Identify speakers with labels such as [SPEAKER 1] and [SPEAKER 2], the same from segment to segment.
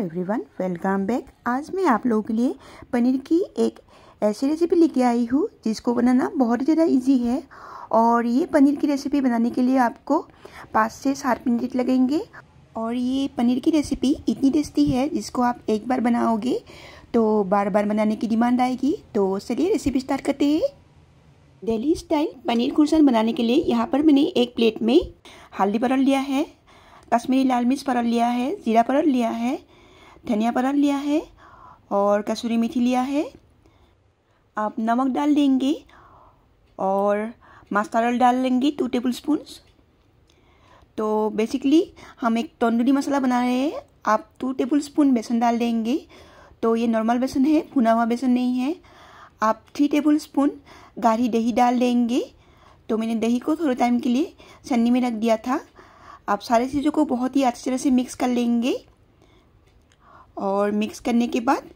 [SPEAKER 1] hello everyone welcome back आज मैं आप लोगों के लिए पनीर की एक ऐसी रेसिपी लेके आई हूँ जिसको बनाना बहुत ही ज़्यादा इजी है और ये पनीर की रेसिपी बनाने के लिए आपको पाँच से सात मिनट लगेंगे और ये पनीर की रेसिपी इतनी टेस्टी है जिसको आप एक बार बनाओगे तो बार बार बनाने की डिमांड आएगी तो चलिए रेसिपी स्टार्ट करते हैं दिल्ली स्टाइल पनीर कुर्सन बनाने के लिए यहाँ पर मैंने एक प्लेट में हल्दी परोल लिया है कश्मीरी लाल मिर्च परोल लिया है जीरा परोल लिया है धनिया पत्ता लिया है और कसूरी मेथी लिया है आप नमक डाल देंगे और मसाला डाल लेंगे टू टेबल स्पून तो बेसिकली हम एक तंदूरी मसाला बना रहे हैं आप टू टेबल स्पून बेसन डाल देंगे तो ये नॉर्मल बेसन है भुना हुआ बेसन नहीं है आप थ्री टेबल स्पून गाढ़ी दही डाल देंगे तो मैंने दही को थोड़े टाइम के लिए छन्नी में रख दिया था आप सारे चीज़ों को बहुत ही अच्छी तरह से मिक्स कर लेंगे और मिक्स करने के बाद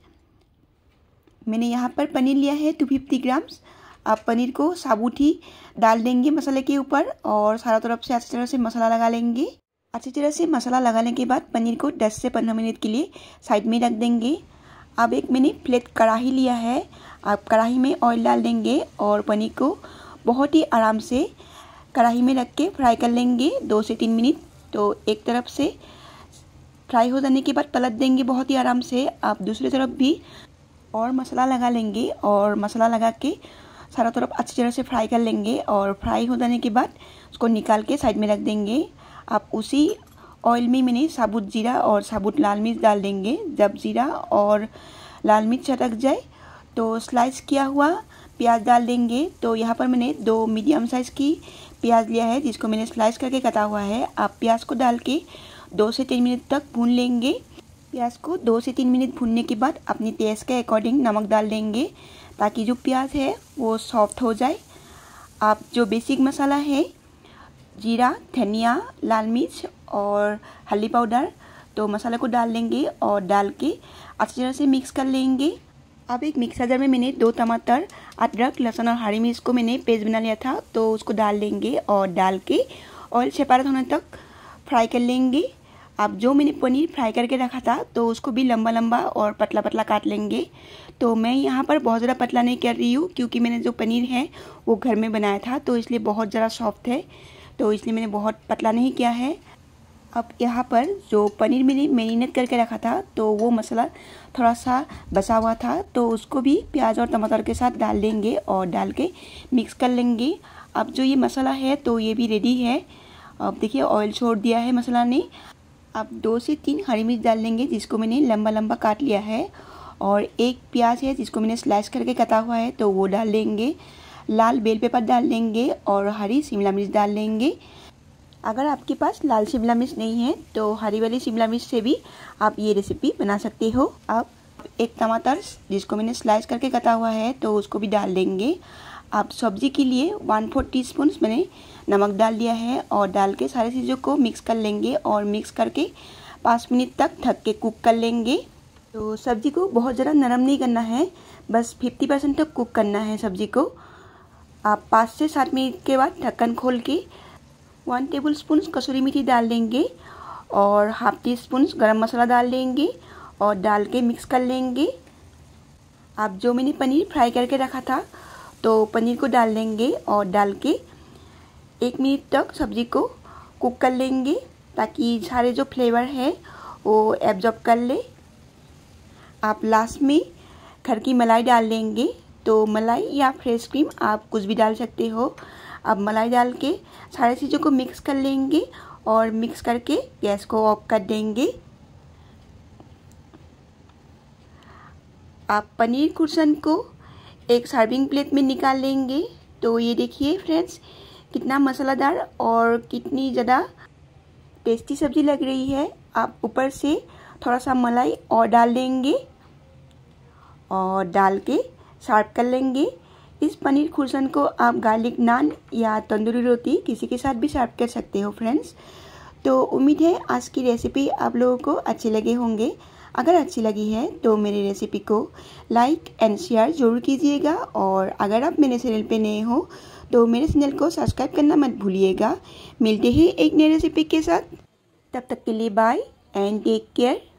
[SPEAKER 1] मैंने यहाँ पर पनीर लिया है टू फिफ्टी ग्राम्स आप पनीर को साबुत ही डाल देंगे मसाले के ऊपर और सारा तरफ से अच्छी तरह से मसाला लगा लेंगे अच्छी तरह से मसाला लगाने के बाद पनीर को 10 से 15 मिनट के लिए साइड में रख देंगे अब एक मैंने प्लेट कढ़ाही लिया है आप कढ़ाई में ऑयल डाल देंगे और पनीर को बहुत ही आराम से कढ़ाई में रख के फ्राई कर लेंगे दो से तीन मिनट तो एक तरफ से फ्राई हो जाने के बाद पलट देंगे बहुत ही आराम से आप दूसरी तरफ भी और मसाला लगा लेंगे और मसाला लगा के सारा तरफ अच्छी तरह से फ्राई कर लेंगे और फ्राई हो जाने के बाद उसको निकाल के साइड में रख देंगे आप उसी ऑयल में मैंने साबुत जीरा और साबुत लाल मिर्च डाल देंगे जब जीरा और लाल मिर्च चटक जाए तो स्लाइस किया हुआ प्याज डाल देंगे तो यहाँ पर मैंने दो मीडियम साइज़ की प्याज लिया है जिसको मैंने स्लाइस करके कटा हुआ है आप प्याज को डाल के दो से तीन मिनट तक भून लेंगे प्याज को दो से तीन मिनट भूनने के बाद अपने टेस्ट के अकॉर्डिंग नमक डाल देंगे ताकि जो प्याज है वो सॉफ्ट हो जाए आप जो बेसिक मसाला है जीरा धनिया लाल मिर्च और हल्दी पाउडर तो मसाला को डाल लेंगे और डाल के अच्छी तरह से मिक्स कर लेंगे अब एक मिक्सर जार में मैंने दो टमाटर अदरक लहसुन और हरी मिर्च को मैंने पेस्ट बना लिया था तो उसको डाल लेंगे और डाल के ऑयल सेपारेट होने तक फ्राई कर लेंगे अब जो मैंने पनीर फ्राई करके रखा था तो उसको भी लंबा लंबा और पतला पतला काट लेंगे तो मैं यहाँ पर बहुत ज़्यादा पतला नहीं कर रही हूँ क्योंकि मैंने जो पनीर है वो घर में बनाया था तो इसलिए बहुत ज़्यादा सॉफ्ट है तो इसलिए मैंने बहुत पतला नहीं किया है अब यहाँ पर जो पनीर मैंने मेरीनेट करके रखा था तो वो मसाला थोड़ा सा बसा हुआ था तो उसको भी प्याज और टमाटर के साथ डाल देंगे और डाल के मिक्स कर लेंगे अब जो ये मसाला है तो ये भी रेडी है अब देखिए ऑयल छोड़ दिया है मसाला ने आप दो से तीन हरी मिर्च डाल लेंगे जिसको मैंने लंबा लंबा काट लिया है और एक प्याज है जिसको मैंने स्लाइस करके कटा हुआ है तो वो डाल लेंगे लाल बेल पेपर डाल लेंगे और हरी शिमला मिर्च डाल लेंगे अगर आपके पास लाल शिमला मिर्च नहीं है तो हरी वाली शिमला मिर्च से भी आप ये रेसिपी बना सकते हो अब एक टमाटर जिसको मैंने स्लाइस करके कटा हुआ है तो उसको भी डाल देंगे आप सब्ज़ी के लिए वन फोर टी स्पून मैंने नमक डाल दिया है और डाल के सारे चीज़ों को मिक्स कर लेंगे और मिक्स करके पाँच मिनट तक थक के कुक कर लेंगे तो सब्ज़ी को बहुत ज़्यादा नरम नहीं करना है बस फिफ्टी परसेंट तक कुक करना है सब्ज़ी को आप पाँच से सात मिनट के बाद ढक्कन खोल के वन टेबल स्पून कसूरी मेथी डाल देंगे और हाफ टी स्पून गरम मसाला डाल देंगे और डाल के मिक्स कर लेंगे आप जो मैंने पनीर फ्राई करके रखा था तो पनीर को डाल देंगे और डाल के एक मिनट तक सब्ज़ी को कुक कर लेंगे ताकि सारे जो फ्लेवर है वो एब्जॉर्ब कर ले आप लास्ट में घर की मलाई डाल देंगे तो मलाई या फ्रेश क्रीम आप कुछ भी डाल सकते हो अब मलाई डाल के सारे चीज़ों को मिक्स कर लेंगे और मिक्स करके गैस को ऑफ कर देंगे आप पनीर कुर्सन को एक सर्विंग प्लेट में निकाल लेंगे तो ये देखिए फ्रेंड्स कितना मसालेदार और कितनी ज़्यादा टेस्टी सब्जी लग रही है आप ऊपर से थोड़ा सा मलाई और डाल देंगे और डाल के सर्व कर लेंगे इस पनीर खुरसन को आप गार्लिक नान या तंदूरी रोटी किसी के साथ भी सर्व कर सकते हो फ्रेंड्स तो उम्मीद है आज की रेसिपी आप लोगों को अच्छे लगे होंगे अगर अच्छी लगी है तो मेरी रेसिपी को लाइक एंड शेयर जरूर कीजिएगा और अगर आप मेरे चैनल पे नए हो तो मेरे चैनल को सब्सक्राइब करना मत भूलिएगा मिलते ही एक नई रेसिपी के साथ तब तक के लिए बाय एंड टेक केयर